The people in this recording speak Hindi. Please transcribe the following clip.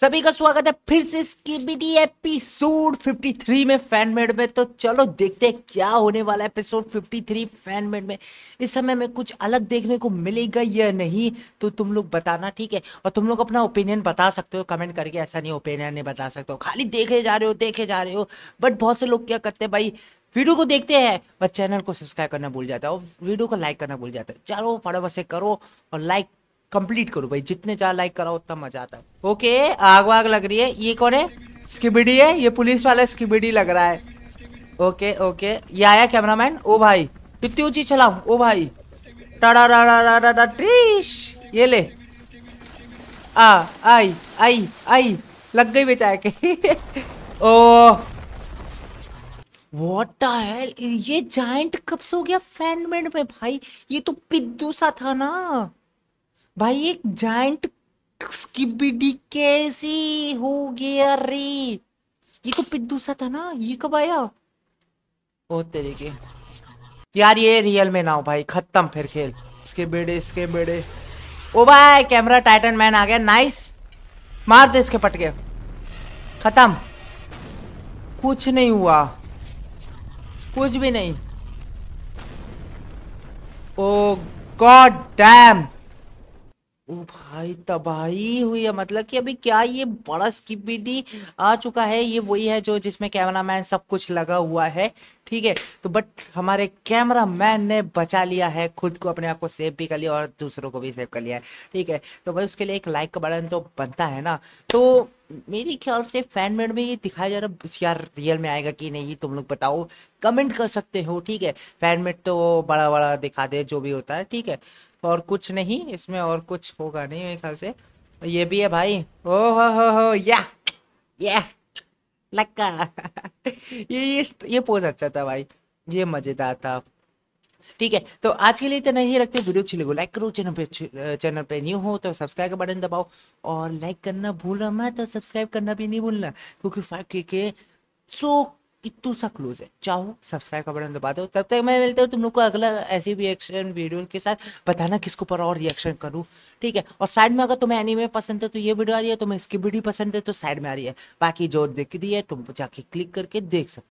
सभी का स्वागत है फिर से स्कीबीडी एपिसोड 53 में फैन मेड में तो चलो देखते हैं क्या होने वाला है एपिसोड 53 फैन मेड में इस समय में कुछ अलग देखने को मिलेगा या नहीं तो तुम लोग बताना ठीक है और तुम लोग अपना ओपिनियन बता सकते हो कमेंट करके ऐसा नहीं ओपिनियन नहीं बता सकते हो खाली देखे जा रहे हो देखे जा रहे हो बट बहुत से लोग क्या करते हैं भाई वीडियो को देखते हैं बट चैनल को सब्सक्राइब करना भूल जाता है और वीडियो को लाइक करना भूल जाता है चलो फटाफट से करो और लाइक कंप्लीट करो भाई जितने ज़्यादा लाइक कराओ उतना मजा आता है ओके आग वाग लग रही है ये कौन है स्किबिडी है ये पुलिस वाला स्किबिडी लग रहा है ओके ओके ये आया कैमरामैन ओ भाई कितनी ऊंची चलाऊं ओ भाई टाड़ा रा ट्रीश ये ले आ आई आई आई लग गई बेचा के ओ वॉट ये जाइंट कब से हो गया फैन में भाई ये तो पिद्दू सा था ना भाई एक जाइंट स्किबिडी कैसी हो गया रे ये तो पिद्दू सा था ना ये कब आया बहुत तरीके यार ये रियल में ना हो भाई खत्म फिर खेल इसके बेड़े इसके बेड़े ओ भाई कैमरा टाइटन मैन आ गया नाइस मार दे इसके पटके खत्म कुछ नहीं हुआ कुछ भी नहीं ओ गॉड डैम ओ भाई तबाही हुई है मतलब कि अभी क्या ये बड़ा स्किपिडी आ चुका है ये वही है जो जिसमें कैमरामैन सब कुछ लगा हुआ है ठीक है तो बट हमारे कैमरा मैन ने बचा लिया है खुद को अपने आप को सेव भी कर लिया और दूसरों को भी सेव कर लिया है ठीक है तो भाई उसके लिए एक लाइक का बटन तो बनता है ना तो मेरे ख्याल से फैन मेड में ये दिखाया जा रहा है यार रियल में आएगा कि नहीं तुम लोग बताओ कमेंट कर सकते हो ठीक है फैन मेड तो बड़ा बड़ा दिखा दे जो भी होता है ठीक है और कुछ नहीं इसमें और कुछ होगा नहीं मेरे ख्याल से ये भी है भाई ओ हो हो हो या या लक्का ये ये ये पोज अच्छा था भाई ये मज़ेदार था ठीक है तो आज के लिए इतना ही रखते वीडियो अच्छी लगे लाइक करो चैनल पे चैनल पे न्यू हो तो सब्सक्राइब का बटन दबाओ और लाइक करना भूलना मत तो सब्सक्राइब करना भी नहीं भूलना क्योंकि फाइव के के सो इतू सा क्लोज है चाहो सब्सक्राइब का बटन दबा दो तब तक मैं मिलता हूँ तुम लोग को अगला ऐसी भी एक्शन वीडियो के साथ बताना किसको पर और रिएक्शन करूँ ठीक है और साइड में अगर तुम्हें एनीमे पसंद है तो ये वीडियो आ रही है तुम्हें इसकी वीडियो पसंद है तो साइड में आ रही है बाकी जो दिख रही है तुम जाके क्लिक करके देख सकते